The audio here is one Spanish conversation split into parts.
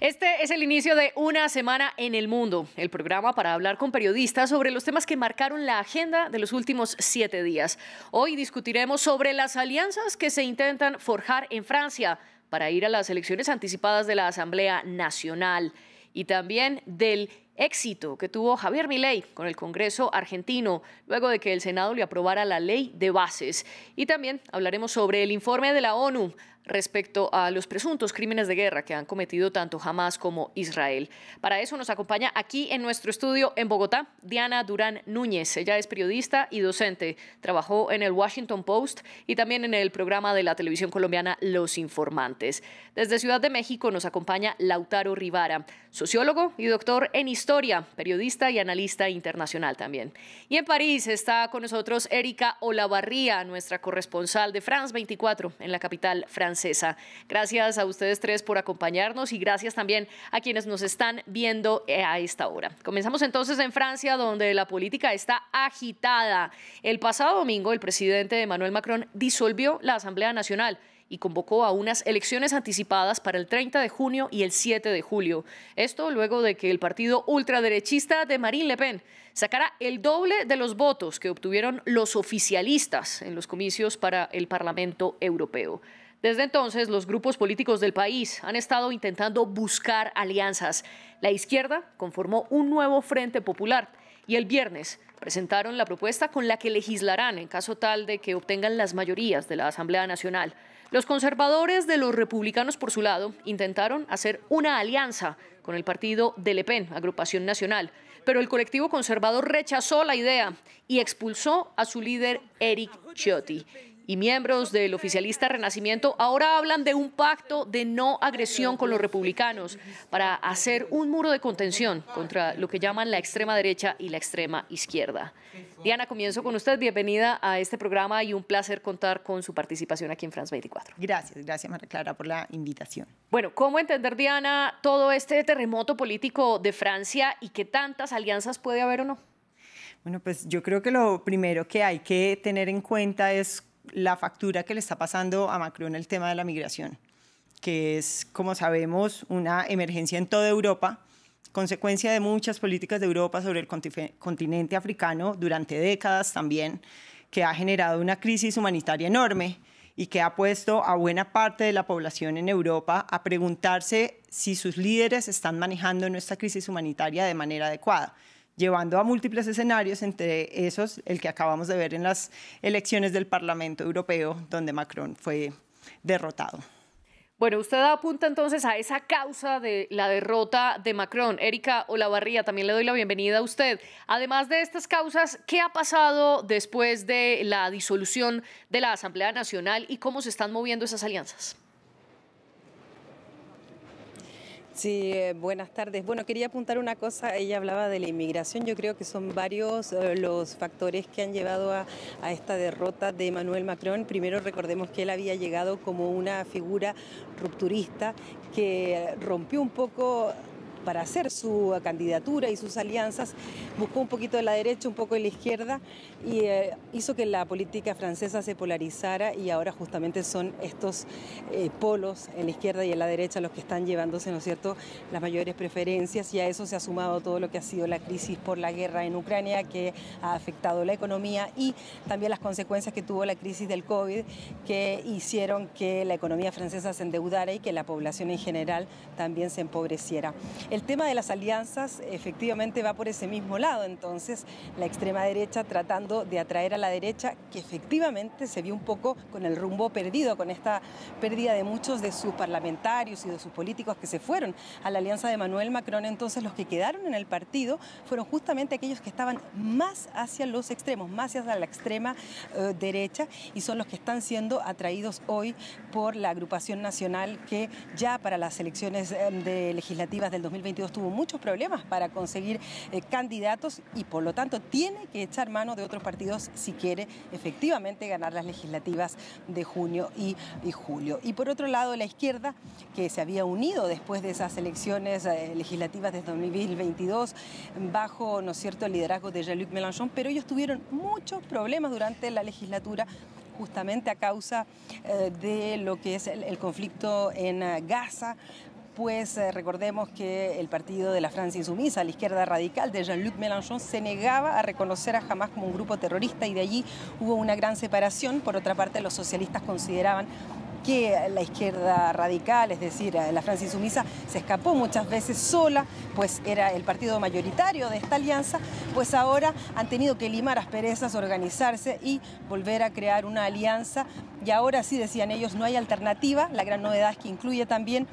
Este es el inicio de Una Semana en el Mundo, el programa para hablar con periodistas sobre los temas que marcaron la agenda de los últimos siete días. Hoy discutiremos sobre las alianzas que se intentan forjar en Francia para ir a las elecciones anticipadas de la Asamblea Nacional y también del éxito que tuvo Javier Milei con el Congreso argentino luego de que el Senado le aprobara la ley de bases. Y también hablaremos sobre el informe de la ONU respecto a los presuntos crímenes de guerra que han cometido tanto Hamas como Israel. Para eso nos acompaña aquí en nuestro estudio en Bogotá Diana Durán Núñez. Ella es periodista y docente. Trabajó en el Washington Post y también en el programa de la televisión colombiana Los Informantes. Desde Ciudad de México nos acompaña Lautaro Rivara, sociólogo y doctor en historia periodista y analista internacional también. Y en París está con nosotros Erika Olavarría, nuestra corresponsal de France 24 en la capital francesa. Gracias a ustedes tres por acompañarnos y gracias también a quienes nos están viendo eh, a esta hora. Comenzamos entonces en Francia, donde la política está agitada. El pasado domingo, el presidente Emmanuel Macron disolvió la Asamblea Nacional y convocó a unas elecciones anticipadas para el 30 de junio y el 7 de julio. Esto luego de que el partido ultraderechista de Marine Le Pen sacara el doble de los votos que obtuvieron los oficialistas en los comicios para el Parlamento Europeo. Desde entonces, los grupos políticos del país han estado intentando buscar alianzas. La izquierda conformó un nuevo Frente Popular y el viernes presentaron la propuesta con la que legislarán en caso tal de que obtengan las mayorías de la Asamblea Nacional. Los conservadores de los republicanos, por su lado, intentaron hacer una alianza con el partido de Le Pen, Agrupación Nacional, pero el colectivo conservador rechazó la idea y expulsó a su líder Eric Ciotti y miembros del oficialista Renacimiento ahora hablan de un pacto de no agresión con los republicanos para hacer un muro de contención contra lo que llaman la extrema derecha y la extrema izquierda. Diana, comienzo con usted. Bienvenida a este programa y un placer contar con su participación aquí en France 24. Gracias, gracias María Clara por la invitación. Bueno, ¿cómo entender, Diana, todo este terremoto político de Francia y qué tantas alianzas puede haber o no? Bueno, pues yo creo que lo primero que hay que tener en cuenta es la factura que le está pasando a Macron el tema de la migración, que es, como sabemos, una emergencia en toda Europa, consecuencia de muchas políticas de Europa sobre el continente africano durante décadas también, que ha generado una crisis humanitaria enorme y que ha puesto a buena parte de la población en Europa a preguntarse si sus líderes están manejando nuestra crisis humanitaria de manera adecuada llevando a múltiples escenarios, entre esos el que acabamos de ver en las elecciones del Parlamento Europeo, donde Macron fue derrotado. Bueno, usted apunta entonces a esa causa de la derrota de Macron. Erika Olavarría, también le doy la bienvenida a usted. Además de estas causas, ¿qué ha pasado después de la disolución de la Asamblea Nacional y cómo se están moviendo esas alianzas? Sí, eh, buenas tardes. Bueno, quería apuntar una cosa, ella hablaba de la inmigración, yo creo que son varios eh, los factores que han llevado a, a, esta derrota de Emmanuel Macron. Primero recordemos que él había llegado como una figura rupturista que rompió un poco para hacer su candidatura y sus alianzas, buscó un poquito de la derecha, un poco de la izquierda y eh, hizo que la política francesa se polarizara y ahora justamente son estos eh, polos en la izquierda y en la derecha los que están llevándose, ¿no es cierto?, las mayores preferencias y a eso se ha sumado todo lo que ha sido la crisis por la guerra en Ucrania que ha afectado la economía y también las consecuencias que tuvo la crisis del COVID que hicieron que la economía francesa se endeudara y que la población en general también se empobreciera. El tema de las alianzas efectivamente va por ese mismo lado, entonces la extrema derecha tratando de atraer a la derecha, que efectivamente se vio un poco con el rumbo perdido, con esta pérdida de muchos de sus parlamentarios y de sus políticos que se fueron a la alianza de Manuel Macron, entonces los que quedaron en el partido fueron justamente aquellos que estaban más hacia los extremos, más hacia la extrema eh, derecha y son los que están siendo atraídos hoy por la agrupación nacional que ya para las elecciones eh, de legislativas del 2020 2022 tuvo muchos problemas para conseguir eh, candidatos y por lo tanto tiene que echar mano de otros partidos si quiere efectivamente ganar las legislativas de junio y, julio. Y por otro lado, la izquierda, que se había unido después de esas elecciones eh, legislativas de 2022 bajo, ¿no cierto?, el liderazgo de Jean-Luc Mélenchon, pero ellos tuvieron muchos problemas durante la legislatura justamente a causa eh, de lo que es el, conflicto en Gaza, pues eh, recordemos que el partido de la Francia insumisa, la izquierda radical de Jean-Luc Mélenchon, se negaba a reconocer a jamás como un grupo terrorista y de allí hubo una gran separación. Por otra parte, los socialistas consideraban que la izquierda radical, es decir, eh, la Francia insumisa, se escapó muchas veces sola, pues era el partido mayoritario de esta alianza, pues ahora han tenido que limar asperezas, organizarse y volver a crear una alianza. Y ahora sí, decían ellos, no hay alternativa. La gran novedad es que incluye también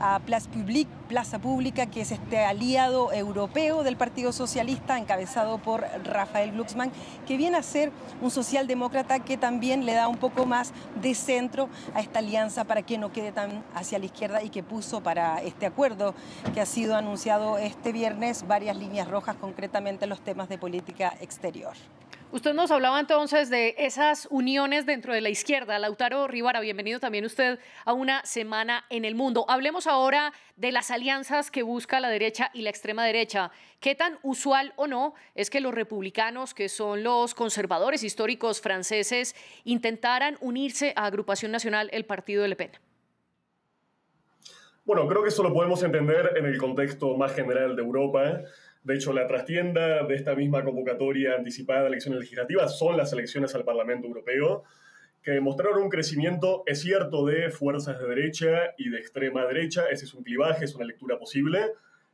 a Plaza Pública, que es este aliado europeo del Partido Socialista, encabezado por Rafael Glucksmann, que viene a ser un socialdemócrata que también le da un poco más de centro a esta alianza para que no quede tan hacia la izquierda y que puso para este acuerdo que ha sido anunciado este viernes varias líneas rojas, concretamente los temas de política exterior. Usted nos hablaba entonces de esas uniones dentro de la izquierda. Lautaro Rivara, bienvenido también usted a una semana en el mundo. Hablemos ahora de las alianzas que busca la derecha y la extrema derecha. ¿Qué tan usual o no es que los republicanos, que son los conservadores históricos franceses, intentaran unirse a Agrupación Nacional, el partido de Le Pen? Bueno, creo que eso lo podemos entender en el contexto más general de Europa. De hecho, la trastienda de esta misma convocatoria anticipada de elecciones legislativas son las elecciones al Parlamento Europeo, que demostraron un crecimiento, es cierto, de fuerzas de derecha y de extrema derecha, ese es un clivaje, es una lectura posible,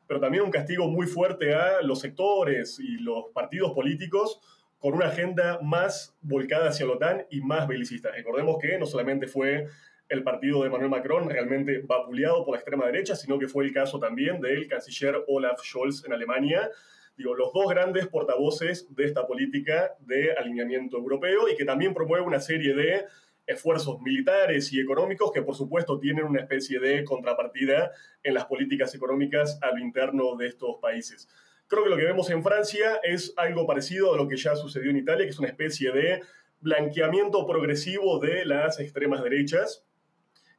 pero también un castigo muy fuerte a los sectores y los partidos políticos con una agenda más volcada hacia la OTAN y más belicista. Recordemos que no solamente fue el partido de Emmanuel Macron realmente vapuleado por la extrema derecha, sino que fue el caso también del canciller Olaf Scholz en Alemania. Digo, los dos grandes portavoces de esta política de alineamiento europeo y que también promueve una serie de esfuerzos militares y económicos que por supuesto tienen una especie de contrapartida en las políticas económicas al interno de estos países. Creo que lo que vemos en Francia es algo parecido a lo que ya sucedió en Italia, que es una especie de blanqueamiento progresivo de las extremas derechas,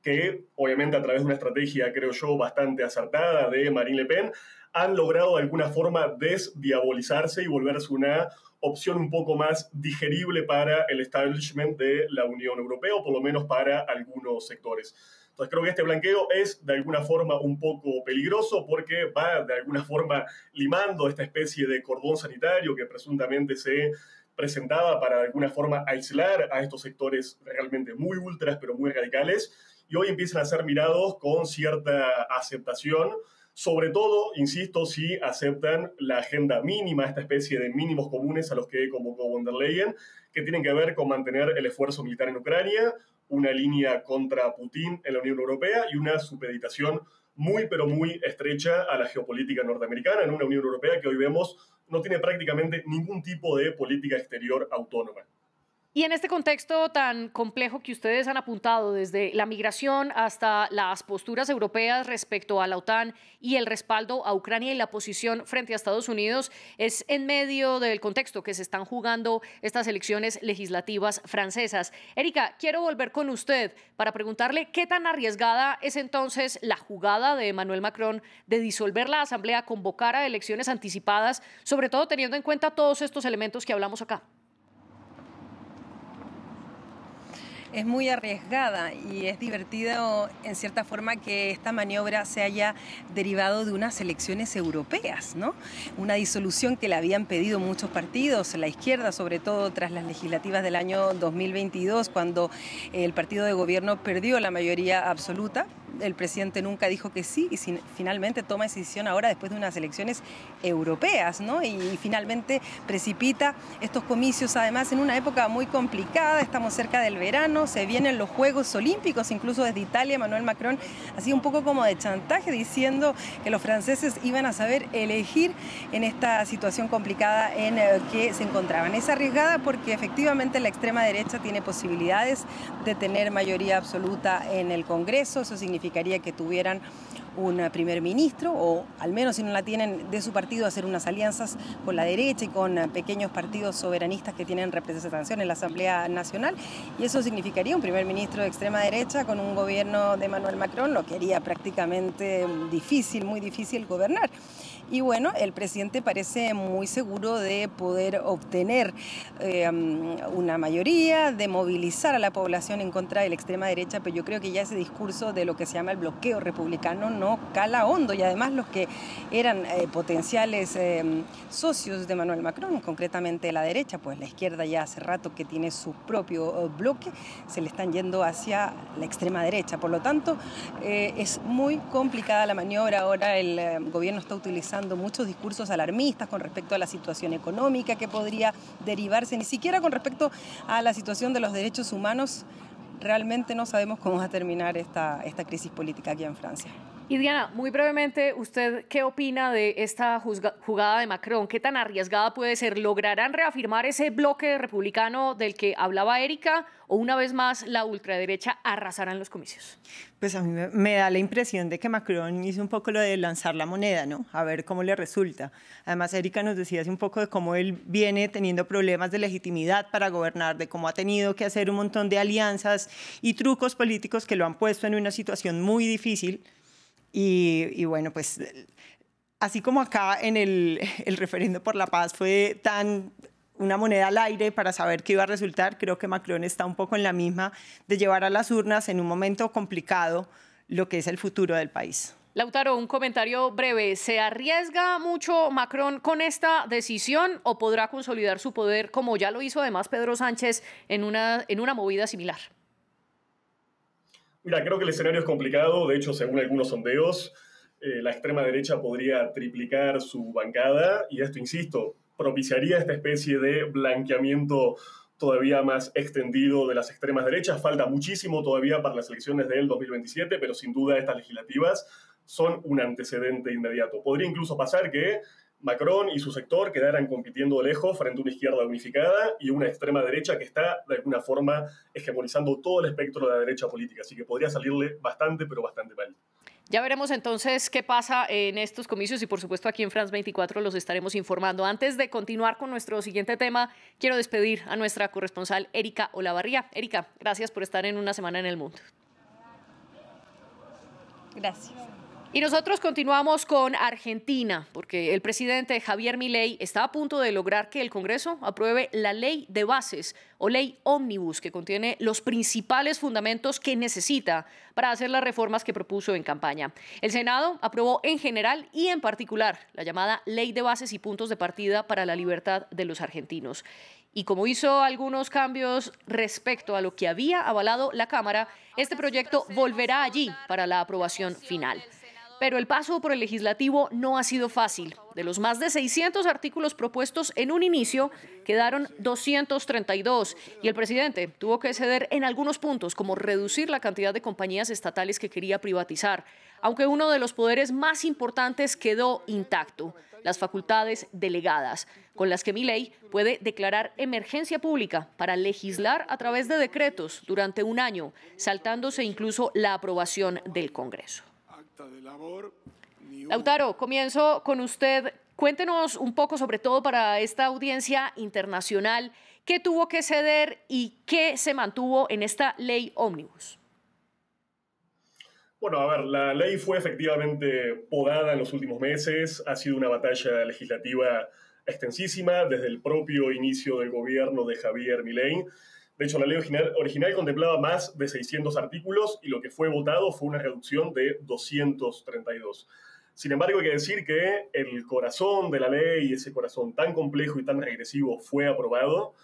que obviamente a través de una estrategia, creo yo, bastante acertada de Marine Le Pen, han logrado de alguna forma desdiabolizarse y volverse una opción un poco más digerible para el establishment de la Unión Europea, o por lo menos para algunos sectores. Entonces creo que este blanqueo es de alguna forma un poco peligroso porque va de alguna forma limando esta especie de cordón sanitario que presuntamente se presentaba para de alguna forma aislar a estos sectores realmente muy ultras pero muy radicales y hoy empiezan a ser mirados con cierta aceptación, sobre todo, insisto, si aceptan la agenda mínima, esta especie de mínimos comunes a los que convocó von der que tienen que ver con mantener el esfuerzo militar en Ucrania, una línea contra Putin en la Unión Europea y una supeditación muy, pero muy estrecha a la geopolítica norteamericana en una Unión Europea que hoy vemos no tiene prácticamente ningún tipo de política exterior autónoma. Y en este contexto tan complejo que ustedes han apuntado, desde la migración hasta las posturas europeas respecto a la OTAN y el respaldo a Ucrania y la posición frente a Estados Unidos, es en medio del contexto que se están jugando estas elecciones legislativas francesas. Erika, quiero volver con usted para preguntarle qué tan arriesgada es entonces la jugada de Emmanuel Macron de disolver la Asamblea, convocar a elecciones anticipadas, sobre todo teniendo en cuenta todos estos elementos que hablamos acá. es muy arriesgada y es divertido en cierta forma que esta maniobra se haya derivado de unas elecciones europeas, ¿no? Una disolución que le habían pedido muchos partidos, la izquierda sobre todo tras las legislativas del año 2022 cuando el partido de gobierno perdió la mayoría absoluta el presidente nunca dijo que sí y finalmente toma decisión ahora después de unas elecciones europeas, ¿no? Y, finalmente precipita estos comicios, además en una época muy complicada, estamos cerca del verano, se vienen los Juegos Olímpicos, incluso desde Italia Manuel Macron sido un poco como de chantaje diciendo que los franceses iban a saber elegir en esta situación complicada en eh, que se encontraban. Es arriesgada porque efectivamente la extrema derecha tiene posibilidades de tener mayoría absoluta en el Congreso, eso significa significaría que tuvieran un primer ministro o al menos si no la tienen de su partido hacer unas alianzas con la derecha y con eh, pequeños partidos soberanistas que tienen representación en la Asamblea Nacional y eso significaría un primer ministro de extrema derecha con un gobierno de Manuel Macron, lo que haría prácticamente mm, difícil, muy difícil gobernar. Y bueno, el presidente parece muy seguro de poder obtener em, una mayoría, de movilizar a la población en contra de la extrema derecha, pero yo creo que ya ese discurso de lo que se llama el bloqueo republicano no cala hondo y además los que eran eh, potenciales em, socios de Manuel Macron, concretamente la derecha, pues la izquierda ya hace rato que tiene su propio eh, bloque, se le están yendo hacia la extrema derecha. Por lo tanto, eh, es muy complicada la maniobra. Ahora el em, gobierno está utilizando muchos discursos alarmistas con respecto a la situación económica que podría derivarse, ni siquiera con respecto a la situación de los derechos humanos. Realmente no sabemos cómo va a terminar esta crisis política aquí en Francia. Y Diana, muy brevemente, ¿usted qué opina de esta jugada de Macron? ¿Qué tan arriesgada puede ser? ¿Lograrán reafirmar ese bloque republicano del que hablaba Erika o una vez más la ultraderecha arrasará en los comicios? Pues a mí me da la impresión de que Macron hizo un poco lo de lanzar la moneda, ¿no? A ver cómo le resulta. Además, Erika nos decía hace un poco de cómo él viene teniendo problemas de legitimidad para gobernar, de cómo ha tenido que hacer un montón de alianzas y trucos políticos que lo han puesto en una situación muy difícil y, bueno, pues así como acá en el, el referendo por la paz fue tan una moneda al aire para saber qué iba a resultar. Creo que Macron está un poco en la misma de llevar a las urnas en un momento complicado lo que es el futuro del país. Lautaro, un comentario breve. ¿Se arriesga mucho Macron con esta decisión o podrá consolidar su poder como ya lo hizo además Pedro Sánchez en una movida similar? Mira, creo que el escenario es complicado. De hecho, según algunos sondeos, eh, la extrema derecha podría triplicar su bancada y esto, insisto, propiciaría esta especie de blanqueamiento todavía más extendido de las extremas derechas. Falta muchísimo todavía para las elecciones del 2027, pero sin duda estas legislativas son un antecedente inmediato. Podría incluso pasar que Macron y su sector quedaran compitiendo lejos frente a una izquierda unificada y una extrema derecha que está de alguna forma hegemonizando todo el espectro de la derecha política. Así que podría salirle bastante, pero bastante mal. Ya veremos entonces qué pasa en estos comicios y por supuesto aquí en France 24 los estaremos informando. Antes de continuar con nuestro siguiente tema, quiero despedir a nuestra corresponsal Erika Olavarría. Erika, gracias por estar en una semana en el mundo. Gracias. Y nosotros continuamos con Argentina, porque el presidente Javier Milei está a punto de lograr que el Congreso apruebe la ley de bases o ley ómnibus que contiene los principales fundamentos que necesita para hacer las reformas que propuso en campaña. El Senado aprobó en general y en particular la llamada ley de bases y puntos de partida para la libertad de los argentinos. Y como hizo algunos cambios respecto a lo que había avalado la Cámara, este proyecto volverá allí para la aprobación final. Pero el paso por el legislativo no ha sido fácil. De los más de 600 artículos propuestos en un inicio, quedaron 232 y el presidente tuvo que ceder en algunos puntos, como reducir la cantidad de compañías estatales que quería privatizar, aunque uno de los poderes más importantes quedó intacto, las facultades delegadas, con las que mi ley puede declarar emergencia pública para legislar a través de decretos durante un año, saltándose incluso la aprobación del Congreso de labor. Lautaro, comienzo con usted. Cuéntenos un poco, sobre todo para esta audiencia internacional, qué tuvo que ceder y qué se mantuvo en esta ley ómnibus. Bueno, a ver, la ley fue efectivamente podada en los últimos meses, ha sido una batalla legislativa extensísima desde el propio inicio del gobierno de Javier Milei. De hecho, la ley original, contemplaba más de 600 artículos y lo que fue votado fue una reducción de 232. Sin embargo, hay que decir que el corazón de la ley, ese corazón tan complejo y tan regresivo, fue aprobado.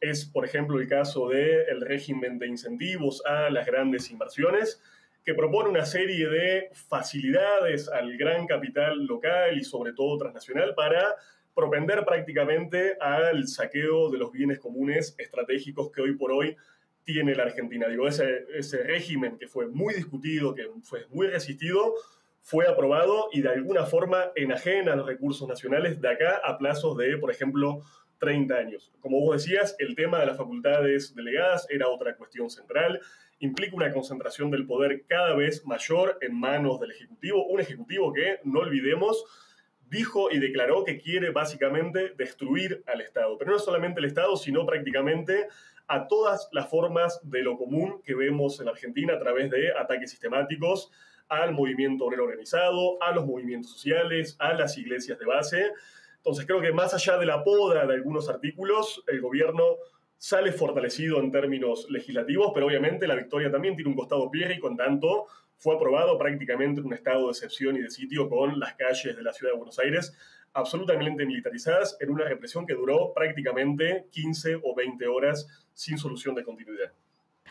Es, por ejemplo, el caso del régimen de incentivos a las grandes inversiones, que propone una serie de facilidades al gran capital local y sobre todo transnacional para propender prácticamente al saqueo de los bienes comunes estratégicos que hoy por hoy tiene la Argentina. Digo, ese, ese régimen que fue muy discutido, que fue muy resistido, fue aprobado y de alguna forma enajena los recursos nacionales de acá a plazos de, por ejemplo, 30 años. Como vos decías, el tema de las facultades delegadas era otra cuestión central. Implica una concentración del poder cada vez mayor en manos del Ejecutivo, un Ejecutivo que, no olvidemos, dijo y declaró que quiere básicamente destruir al Estado. Pero no solamente el Estado, sino prácticamente a todas las formas de lo común que vemos en Argentina a través de ataques sistemáticos al movimiento obrero organizado, a los movimientos sociales, a las iglesias de base. Entonces creo que más allá de la poda de algunos artículos, el gobierno sale fortalecido en términos legislativos, pero obviamente la victoria también tiene un costado y con tanto fue aprobado prácticamente un estado de excepción y de sitio con las calles de la ciudad de Buenos Aires absolutamente militarizadas en una represión que duró prácticamente 15 o 20 horas sin solución de continuidad.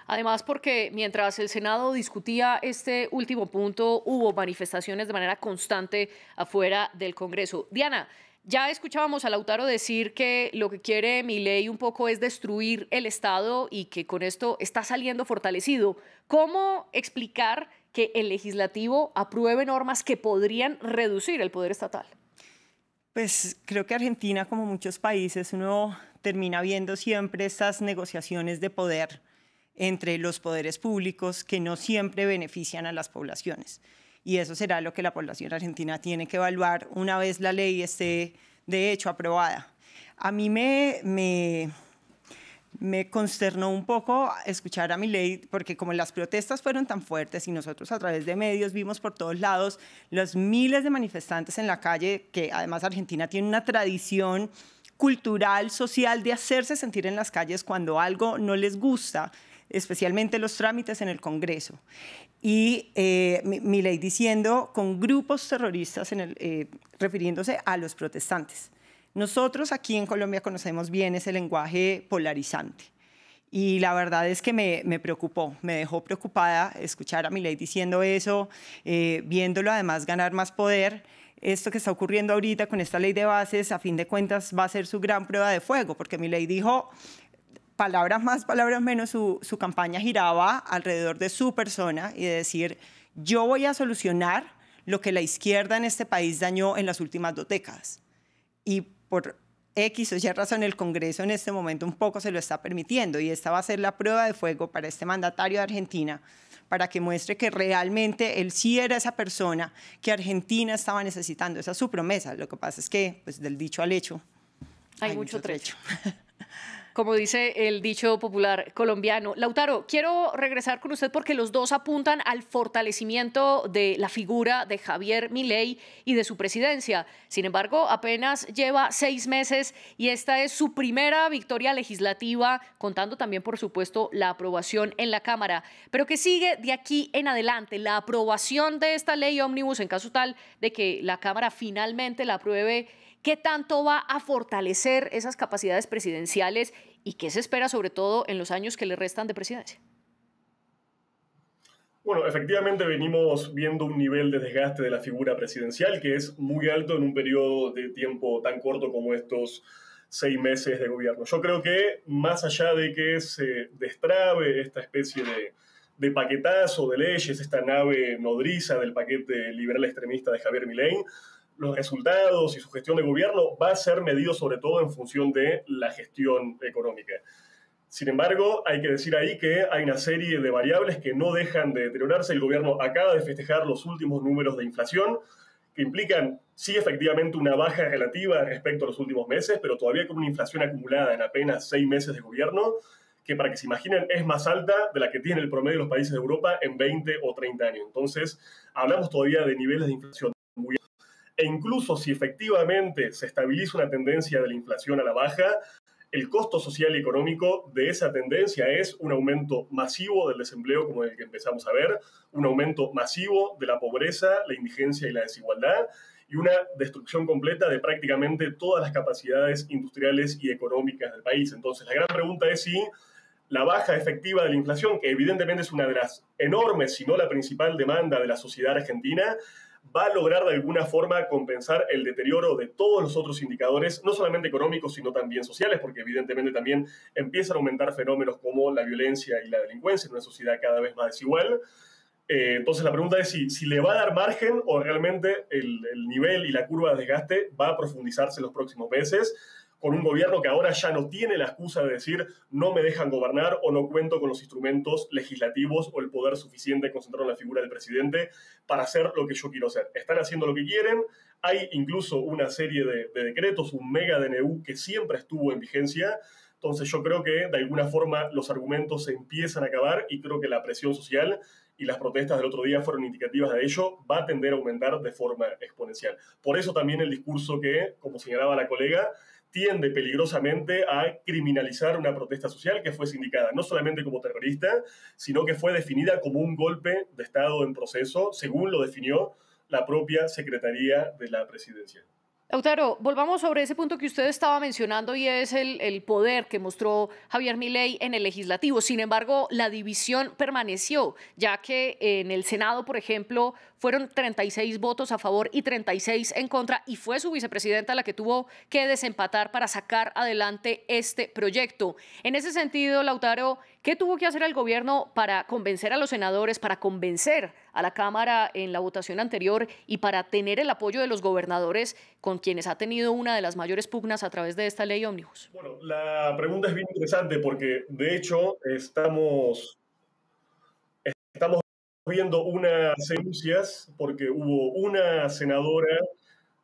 Además, porque mientras el Senado discutía este último punto, hubo manifestaciones de manera constante afuera del Congreso. Diana, ya escuchábamos a Lautaro decir que lo que quiere mi ley un poco es destruir el Estado y que con esto está saliendo fortalecido. ¿Cómo explicar que el legislativo apruebe normas que podrían reducir el poder estatal? Pues creo que Argentina, como muchos países, uno termina viendo siempre estas negociaciones de poder entre los poderes públicos que no siempre benefician a las poblaciones. Y eso será lo que la población argentina tiene que evaluar una vez la ley esté de hecho aprobada. A mí me, me me consternó un poco escuchar a ley porque como las protestas fueron tan fuertes y nosotros a través de medios vimos por todos lados los miles de manifestantes en la calle, que además Argentina tiene una tradición cultural, social, de hacerse sentir en las calles cuando algo no les gusta, especialmente los trámites en el Congreso. Y eh, ley diciendo con grupos terroristas, eh, refiriéndose a los protestantes. Nosotros aquí en Colombia conocemos bien ese lenguaje polarizante. Y la verdad es que me, preocupó, me dejó preocupada escuchar a Milay diciendo eso, eh, viéndolo además ganar más poder esto que está ocurriendo ahorita con esta ley de bases, a fin de cuentas va a ser su gran prueba de fuego, porque mi dijo palabras más, palabras menos, su, campaña giraba alrededor de su persona y de decir, yo voy a solucionar lo que la izquierda en este país dañó en las últimas dos décadas. Y por X o Y razón el Congreso en este momento un poco se lo está permitiendo y esta va a ser la prueba de fuego para este mandatario de Argentina para que muestre que realmente él sí era esa persona que Argentina estaba necesitando. Esa es su promesa. Lo que pasa es que, pues, del dicho al hecho. Hay, mucho trecho. como dice el dicho popular colombiano. Lautaro, quiero regresar con usted porque los dos apuntan al fortalecimiento de la figura de Javier Milei y de su presidencia. Sin embargo, apenas lleva seis meses y esta es su primera victoria legislativa, contando también, por supuesto, la aprobación en la Cámara. Pero que sigue de aquí en adelante? La aprobación de esta ley ómnibus en caso tal de que la Cámara finalmente la apruebe ¿Qué tanto va a fortalecer esas capacidades presidenciales y qué se espera sobre todo en los años que le restan de presidencia? Bueno, efectivamente venimos viendo un nivel de desgaste de la figura presidencial que es muy alto en un periodo de tiempo tan corto como estos seis meses de gobierno. Yo creo que más allá de que se destrabe esta especie de, de paquetazo de leyes, esta nave nodriza del paquete liberal extremista de Javier Milei, los resultados y su gestión de gobierno va a ser medido sobre todo en función de la gestión económica. Sin embargo, hay que decir ahí que hay una serie de variables que no dejan de deteriorarse. El gobierno acaba de festejar los últimos números de inflación, que implican, sí, efectivamente, una baja relativa respecto a los últimos meses, pero todavía con una inflación acumulada en apenas seis meses de gobierno, que para que se imaginen es más alta de la que tiene el promedio de los países de Europa en 20 o 30 años. Entonces, hablamos todavía de niveles de inflación e incluso si efectivamente se estabiliza una tendencia de la inflación a la baja, el costo social y económico de esa tendencia es un aumento masivo del desempleo como el que empezamos a ver, un aumento masivo de la pobreza, la indigencia y la desigualdad y una destrucción completa de prácticamente todas las capacidades industriales y económicas del país. Entonces, la gran pregunta es si la baja efectiva de la inflación, que evidentemente es una de las enormes, si no la principal demanda de la sociedad argentina, va a lograr de alguna forma compensar el deterioro de todos los otros indicadores, no solamente económicos, sino también sociales, porque evidentemente también empiezan a aumentar fenómenos como la violencia y la delincuencia en una sociedad cada vez más desigual. Eh, entonces la pregunta es si, si, le va a dar margen o realmente el, el nivel y la curva de desgaste va a profundizarse en los próximos meses con un gobierno que ahora ya no tiene la excusa de decir no me dejan gobernar o no cuento con los instrumentos legislativos o el poder suficiente concentrado en la figura del presidente para hacer lo que yo quiero hacer. Están haciendo lo que quieren, hay incluso una serie de, decretos, un mega DNU que siempre estuvo en vigencia, entonces yo creo que de alguna forma los argumentos se empiezan a acabar y creo que la presión social y las protestas del otro día fueron indicativas de ello, va a tender a aumentar de forma exponencial. Por eso también el discurso que, como señalaba la colega, tiende peligrosamente a criminalizar una protesta social que fue sindicada no solamente como terrorista, sino que fue definida como un golpe de Estado en proceso, según lo definió la propia Secretaría de la Presidencia. Lautaro, volvamos sobre ese punto que usted estaba mencionando y es el, el, poder que mostró Javier Milei en el legislativo. Sin embargo, la división permaneció, ya que en el Senado, por ejemplo, fueron 36 votos a favor y 36 en contra y fue su vicepresidenta la que tuvo que desempatar para sacar adelante este proyecto. En ese sentido, Lautaro, ¿qué tuvo que hacer el gobierno para convencer a los senadores, para convencer a la Cámara en la votación anterior y para tener el apoyo de los gobernadores con quienes ha tenido una de las mayores pugnas a través de esta ley ómnibus? Bueno, la pregunta es bien interesante porque de hecho estamos viendo unas denuncias porque hubo una senadora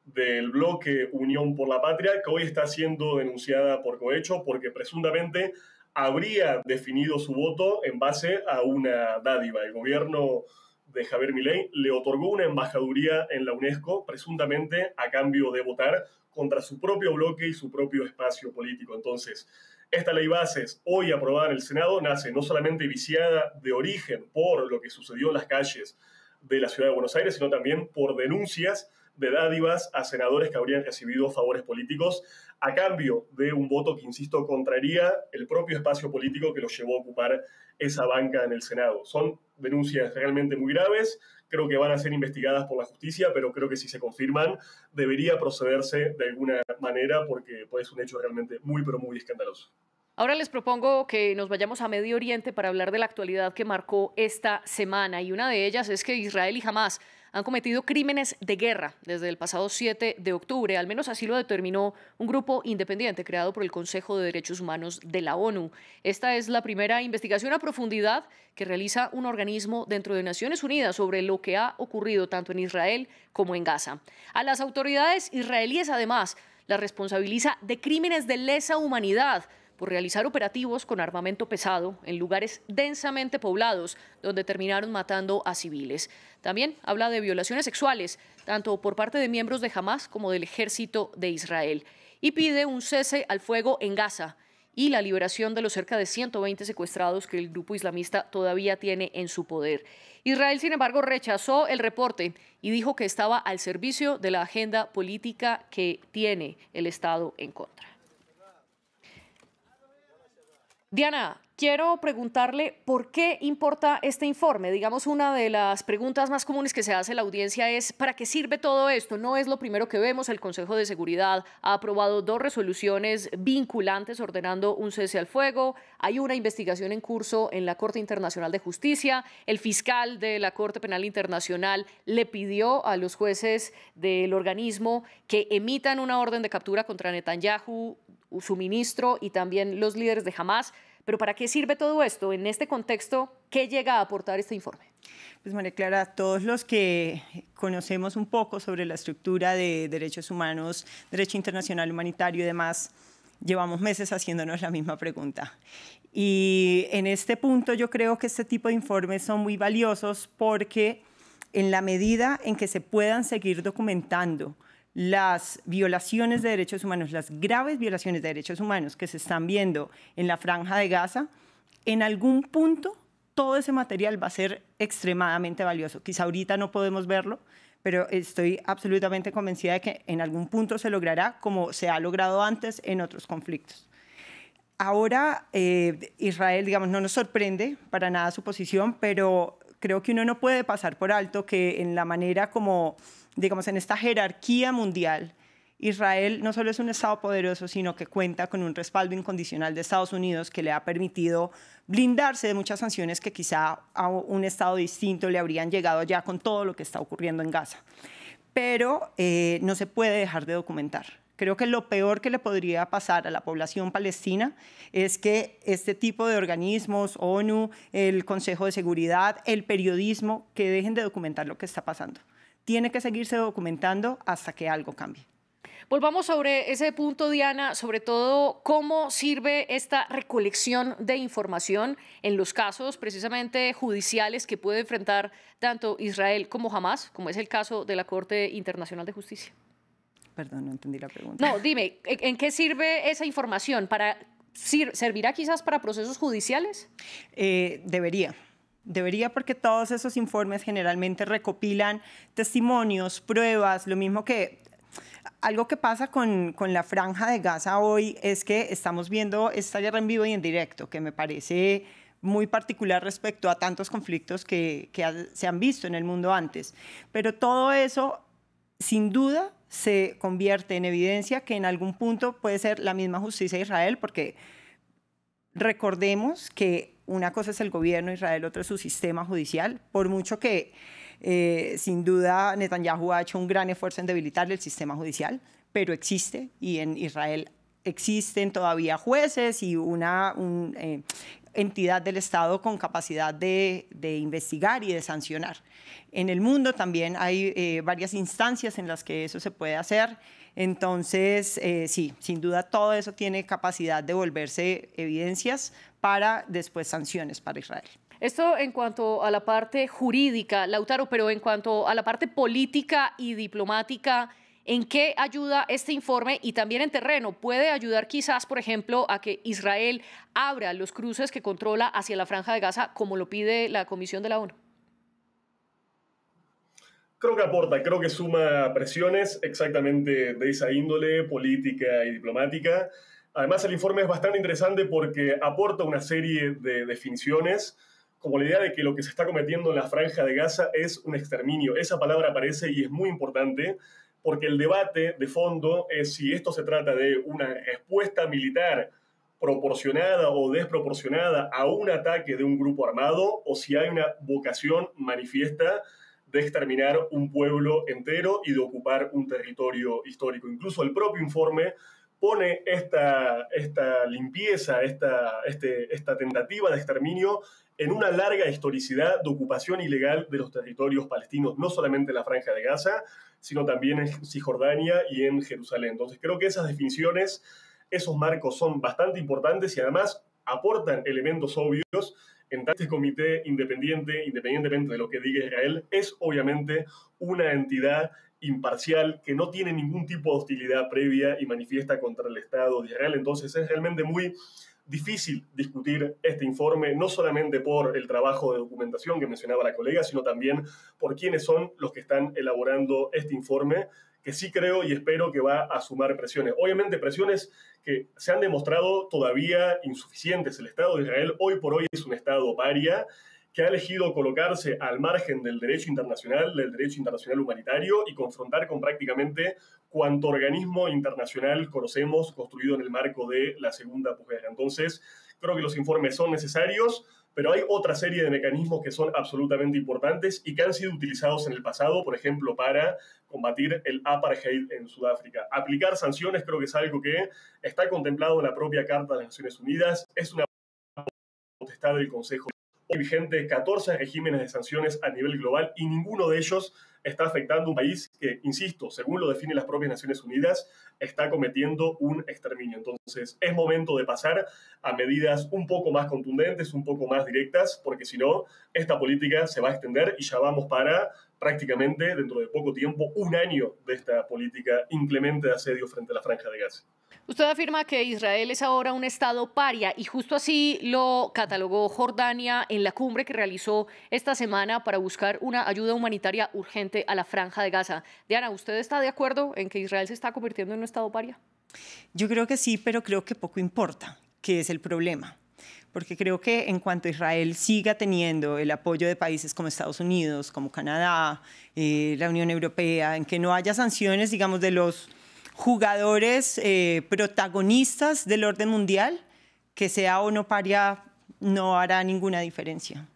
del bloque Unión por la Patria que hoy está siendo denunciada por cohecho porque presuntamente habría definido su voto en base a una dádiva. El gobierno de Javier Milei le otorgó una embajaduría en la UNESCO presuntamente a cambio de votar contra su propio bloque y su propio espacio político. Entonces, esta ley bases, hoy aprobada en el Senado, nace no solamente viciada de origen por lo que sucedió en las calles de la ciudad de Buenos Aires, sino también por denuncias de dádivas a senadores que habrían recibido favores políticos a cambio de un voto que, insisto, contraría el propio espacio político que los llevó a ocupar esa banca en el Senado. Son denuncias realmente muy graves, creo que van a ser investigadas por la justicia, pero creo que si se confirman, debería procederse de alguna manera porque pues, es un hecho realmente muy, pero muy escandaloso. Ahora les propongo que nos vayamos a Medio Oriente para hablar de la actualidad que marcó esta semana y una de ellas es que Israel y Hamas han cometido crímenes de guerra desde el pasado 7 de octubre. Al menos así lo determinó un grupo independiente creado por el Consejo de Derechos Humanos de la ONU. Esta es la primera investigación a profundidad que realiza un organismo dentro de Naciones Unidas sobre lo que ha ocurrido tanto en Israel como en Gaza. A las autoridades israelíes, además, la responsabiliza de crímenes de lesa humanidad por realizar operativos con armamento pesado en lugares densamente poblados donde terminaron matando a civiles. También habla de violaciones sexuales, tanto por parte de miembros de Hamas como del ejército de Israel, y pide un cese al fuego en Gaza y la liberación de los cerca de 120 secuestrados que el grupo islamista todavía tiene en su poder. Israel, sin embargo, rechazó el reporte y dijo que estaba al servicio de la agenda política que tiene el Estado en contra. Diana, Quiero preguntarle por qué importa este informe. Digamos, una de las preguntas más comunes que se hace la audiencia es, ¿para qué sirve todo esto? No es lo primero que vemos. El Consejo de Seguridad ha aprobado dos resoluciones vinculantes ordenando un cese al fuego. Hay una investigación en curso en la Corte Internacional de Justicia. El fiscal de la Corte Penal Internacional le pidió a los jueces del organismo que emitan una orden de captura contra Netanyahu, su ministro y también los líderes de Hamas. Pero ¿para qué sirve todo esto? En este contexto, ¿qué llega a aportar este informe? Pues María Clara, todos los que conocemos un poco sobre la estructura de derechos humanos, derecho internacional humanitario y demás, llevamos meses haciéndonos la misma pregunta. Y en este punto yo creo que este tipo de informes son muy valiosos porque en la medida en que se puedan seguir documentando las violaciones de derechos humanos, las graves violaciones de derechos humanos que se están viendo en la franja de Gaza, en algún punto todo ese material va a ser extremadamente valioso. Quizá ahorita no podemos verlo, pero estoy absolutamente convencida de que en algún punto se logrará como se ha logrado antes en otros conflictos. Ahora eh, Israel, digamos, no nos sorprende para nada su posición, pero creo que uno no puede pasar por alto que en la manera como digamos, en esta jerarquía mundial, Israel no solo es un Estado poderoso, sino que cuenta con un respaldo incondicional de Estados Unidos que le ha permitido blindarse de muchas sanciones que quizá a un Estado distinto le habrían llegado ya con todo lo que está ocurriendo en Gaza. Pero eh, no se puede dejar de documentar. Creo que lo peor que le podría pasar a la población palestina es que este tipo de organismos, ONU, el Consejo de Seguridad, el periodismo, que dejen de documentar lo que está pasando tiene que seguirse documentando hasta que algo cambie. Volvamos sobre ese punto, Diana, sobre todo cómo sirve esta recolección de información en los casos precisamente judiciales que puede enfrentar tanto Israel como Hamas, como es el caso de la Corte Internacional de Justicia. Perdón, no entendí la pregunta. No, dime, ¿en qué sirve esa información? ¿Para, ¿Servirá quizás para procesos judiciales? Eh, debería Debería porque todos esos informes generalmente recopilan testimonios, pruebas, lo mismo que algo que pasa con, con, la franja de Gaza hoy es que estamos viendo esta guerra en vivo y en directo, que me parece muy particular respecto a tantos conflictos que, que se han visto en el mundo antes. Pero todo eso, sin duda, se convierte en evidencia que en algún punto puede ser la misma justicia de Israel, porque recordemos que una cosa es el gobierno de Israel, otra es su sistema judicial, por mucho que eh, sin duda Netanyahu ha hecho un gran esfuerzo en debilitar el sistema judicial, pero existe y en Israel existen todavía jueces y una eh, entidad del Estado con capacidad de, investigar y de sancionar. En el mundo también hay eh, varias instancias en las que eso se puede hacer. Entonces, sí, sin duda todo eso tiene capacidad de volverse evidencias para después sanciones para Israel. Esto en cuanto a la parte jurídica, Lautaro, pero en cuanto a la parte política y diplomática, ¿en qué ayuda este informe y también en terreno? ¿Puede ayudar quizás, por ejemplo, a que Israel abra los cruces que controla hacia la franja de Gaza como lo pide la Comisión de la ONU? Creo que aporta, creo que suma presiones exactamente de esa índole política y diplomática. Además, el informe es bastante interesante porque aporta una serie de definiciones, como la idea de que lo que se está cometiendo en la franja de Gaza es un exterminio. Esa palabra aparece y es muy importante porque el debate de fondo es si esto se trata de una respuesta militar proporcionada o desproporcionada a un ataque de un grupo armado o si hay una vocación manifiesta de exterminar un pueblo entero y de ocupar un territorio histórico. Incluso el propio informe pone esta, esta limpieza, esta, este, esta tentativa de exterminio en una larga historicidad de ocupación ilegal de los territorios palestinos, no solamente en la franja de Gaza, sino también en Cisjordania y en Jerusalén. Entonces creo que esas definiciones, esos marcos son bastante importantes y además aportan elementos obvios en tal este comité independiente, independientemente de lo que diga Israel, es obviamente una entidad imparcial, que no tiene ningún tipo de hostilidad previa y manifiesta contra el Estado de Israel. Entonces es realmente muy difícil discutir este informe, no solamente por el trabajo de documentación que mencionaba la colega, sino también por quiénes son los que están elaborando este informe, que sí creo y espero que va a sumar presiones. Obviamente presiones que se han demostrado todavía insuficientes. El Estado de Israel hoy por hoy es un Estado paria que ha elegido colocarse al margen del derecho internacional, del derecho internacional humanitario y confrontar con prácticamente cuanto organismo internacional conocemos construido en el marco de la Segunda Posguerra. Entonces, creo que los informes son necesarios, pero hay otra serie de mecanismos que son absolutamente importantes y que han sido utilizados en el pasado, por ejemplo, para combatir el apartheid en Sudáfrica. Aplicar sanciones creo que es algo que está contemplado en la propia Carta de las Naciones Unidas, es una potestad del Consejo ...vigente vigentes 14 regímenes de sanciones a nivel global y ninguno de ellos está afectando un país que, insisto, según lo definen las propias Naciones Unidas, está cometiendo un exterminio. Entonces, es momento de pasar a medidas un poco más contundentes, un poco más directas, porque si no, esta política se va a extender y ya vamos para prácticamente dentro de poco tiempo, un año de esta política inclemente de asedio frente a la franja de Gaza. Usted afirma que Israel es ahora un Estado paria y justo así lo catalogó Jordania en la cumbre que realizó esta semana para buscar una ayuda humanitaria urgente a la franja de Gaza. Diana, ¿usted está de acuerdo en que Israel se está convirtiendo en un Estado paria? Yo creo que sí, pero creo que poco importa, que es el problema porque creo que en cuanto Israel siga teniendo el apoyo de países como Estados Unidos, como Canadá, eh, la Unión Europea, en que no haya sanciones, digamos, de los jugadores eh, protagonistas del orden mundial, que sea o no paria, no hará ninguna diferencia.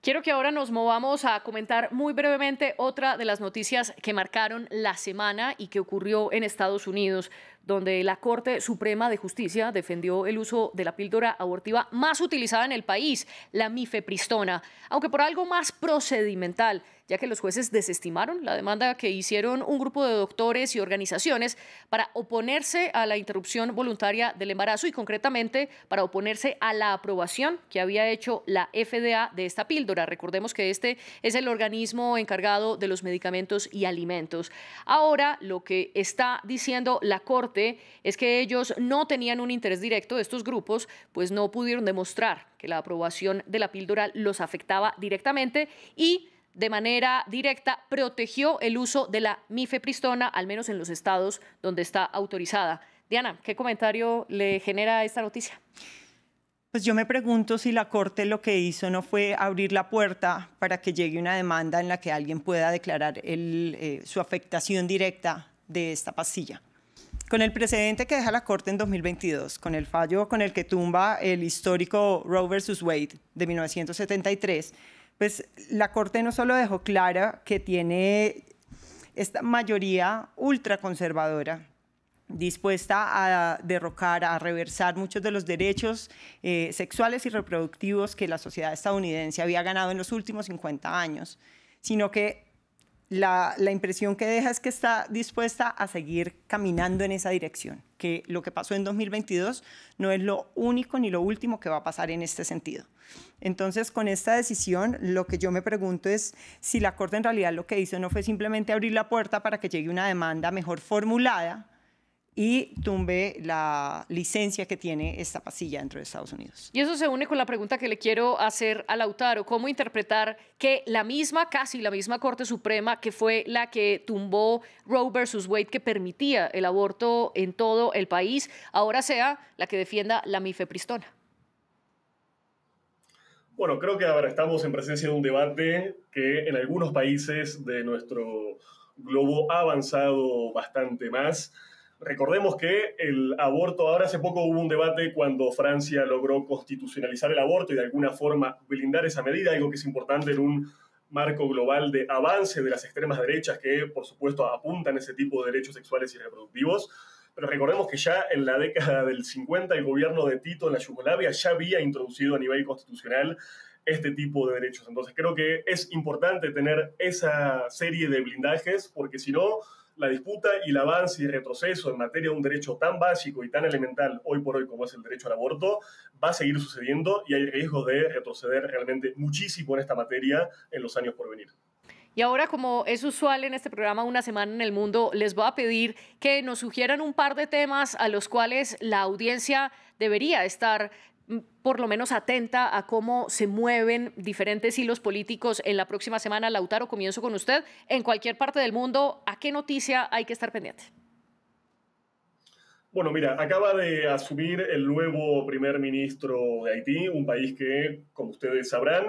Quiero que ahora nos movamos a comentar muy brevemente otra de las noticias que marcaron la semana y que ocurrió en Estados Unidos, donde la Corte Suprema de Justicia defendió el uso de la píldora abortiva más utilizada en el país, la mifepristona, aunque por algo más procedimental ya que los jueces desestimaron la demanda que hicieron un grupo de doctores y organizaciones para oponerse a la interrupción voluntaria del embarazo y concretamente para oponerse a la aprobación que había hecho la FDA de esta píldora. Recordemos que este es el organismo encargado de los medicamentos y alimentos. Ahora lo que está diciendo la Corte es que ellos no tenían un interés directo de estos grupos, pues no pudieron demostrar que la aprobación de la píldora los afectaba directamente y de manera directa protegió el uso de la mifepristona, al menos en los estados donde está autorizada. Diana, ¿qué comentario le genera esta noticia? Pues yo me pregunto si la Corte lo que hizo no fue abrir la puerta para que llegue una demanda en la que alguien pueda declarar eh, su afectación directa de esta pastilla. Con el precedente que deja la Corte en 2022, con el fallo con el que tumba el histórico Roe vs. Wade de 1973, pues la Corte no solo dejó clara que tiene esta mayoría ultraconservadora dispuesta a derrocar, a reversar muchos de los derechos eh, sexuales y reproductivos que la sociedad estadounidense había ganado en los últimos 50 años, sino que la, impresión que deja es que está dispuesta a seguir caminando en esa dirección, que lo que pasó en 2022 no es lo único ni lo último que va a pasar en este sentido. Entonces, con esta decisión, lo que yo me pregunto es si la Corte en realidad lo que hizo no fue simplemente abrir la puerta para que llegue una demanda mejor formulada, y tumbe la licencia que tiene esta pasilla dentro de Estados Unidos. Y eso se une con la pregunta que le quiero hacer a Lautaro, cómo interpretar que la misma, casi la misma Corte Suprema que fue la que tumbó Roe versus Wade que permitía el aborto en todo el país, ahora sea la que defienda la mifepristona. Bueno, creo que ahora estamos en presencia de un debate que en algunos países de nuestro globo ha avanzado bastante más. Recordemos que el aborto, ahora hace poco hubo un debate cuando Francia logró constitucionalizar el aborto y de alguna forma blindar esa medida, algo que es importante en un marco global de avance de las extremas derechas que, por supuesto, apuntan ese tipo de derechos sexuales y reproductivos. Pero recordemos que ya en la década del 50 el gobierno de Tito en la Yugoslavia ya había introducido a nivel constitucional este tipo de derechos. Entonces creo que es importante tener esa serie de blindajes porque si no, la disputa y el avance y retroceso en materia de un derecho tan básico y tan elemental hoy por hoy como es el derecho al aborto va a seguir sucediendo y hay riesgo de retroceder realmente muchísimo en esta materia en los años por venir. Y ahora, como es usual en este programa Una Semana en el Mundo, les voy a pedir que nos sugieran un par de temas a los cuales la audiencia debería estar por lo menos atenta a cómo se mueven diferentes hilos políticos en la próxima semana. Lautaro, comienzo con usted. En cualquier parte del mundo, ¿a qué noticia hay que estar pendiente? Bueno, mira, acaba de asumir el nuevo primer ministro de Haití, un país que, como ustedes sabrán,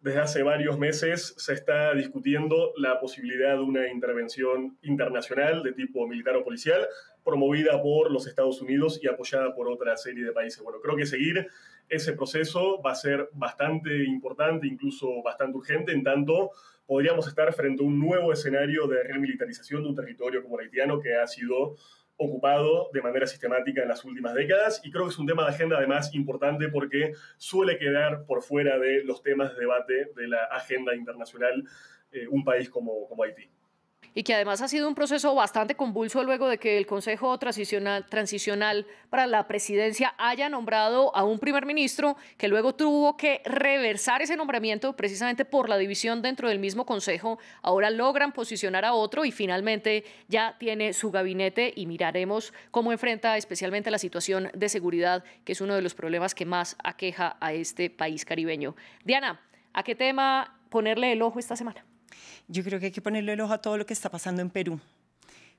desde hace varios meses se está discutiendo la posibilidad de una intervención internacional de tipo militar o policial promovida por los Estados Unidos y apoyada por otra serie de países. Bueno, creo que seguir ese proceso va a ser bastante importante, incluso bastante urgente, en tanto podríamos estar frente a un nuevo escenario de remilitarización de un territorio como el haitiano que ha sido ocupado de manera sistemática en las últimas décadas y creo que es un tema de agenda además importante porque suele quedar por fuera de los temas de debate de la agenda internacional eh, un país como, como Haití y que además ha sido un proceso bastante convulso luego de que el Consejo Transicional, para la Presidencia haya nombrado a un primer ministro que luego tuvo que reversar ese nombramiento precisamente por la división dentro del mismo Consejo. Ahora logran posicionar a otro y finalmente ya tiene su gabinete y miraremos cómo enfrenta especialmente la situación de seguridad, que es uno de los problemas que más aqueja a este país caribeño. Diana, ¿a qué tema ponerle el ojo esta semana? Yo creo que hay que ponerle el ojo a todo lo que está pasando en Perú.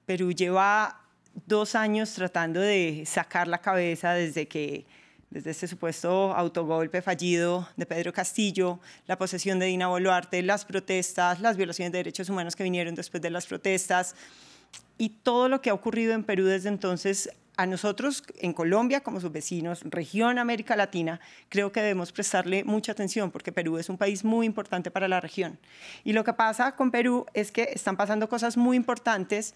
Perú lleva dos años tratando de sacar la cabeza desde que desde ese supuesto autogolpe fallido de Pedro Castillo, la posesión de Dina Boluarte, las protestas, las violaciones de derechos humanos que vinieron después de las protestas y todo lo que ha ocurrido en Perú desde entonces a nosotros en Colombia, como sus vecinos, región América Latina, creo que debemos prestarle mucha atención porque Perú es un país muy importante para la región. Y lo que pasa con Perú es que están pasando cosas muy importantes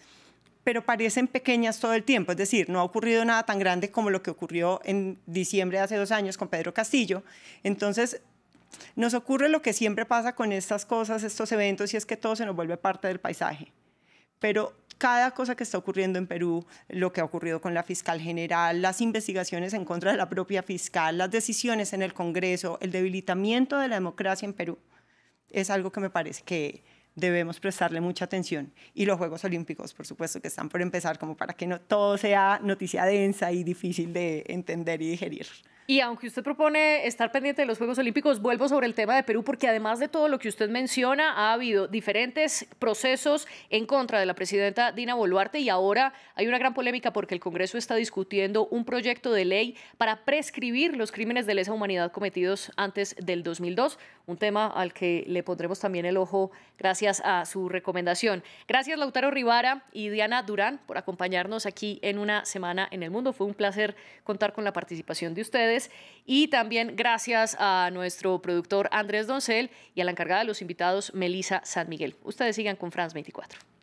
pero parecen pequeñas todo el tiempo, es decir, no ha ocurrido nada tan grande como lo que ocurrió en diciembre de hace dos años con Pedro Castillo. Entonces, nos ocurre lo que siempre pasa con estas cosas, estos eventos, y es que todo se nos vuelve parte del paisaje. Pero cada cosa que está ocurriendo en Perú, lo que ha ocurrido con la fiscal general, las investigaciones en contra de la propia fiscal, las decisiones en el Congreso, el debilitamiento de la democracia en Perú, es algo que me parece que debemos prestarle mucha atención. Y los Juegos Olímpicos, por supuesto, que están por empezar, como para que no todo sea noticia densa y difícil de entender y digerir. Y aunque usted propone estar pendiente de los Juegos Olímpicos, vuelvo sobre el tema de Perú, porque además de todo lo que usted menciona, ha habido diferentes procesos en contra de la presidenta Dina Boluarte y ahora hay una gran polémica porque el Congreso está discutiendo un proyecto de ley para prescribir los crímenes de lesa humanidad cometidos antes del 2002, un tema al que le pondremos también el ojo gracias a su recomendación. Gracias Lautaro Rivara y Diana Durán por acompañarnos aquí en una semana en el mundo. Fue un placer contar con la participación de ustedes y también gracias a nuestro productor Andrés Doncel y a la encargada de los invitados Melisa San Miguel. Ustedes sigan con France 24.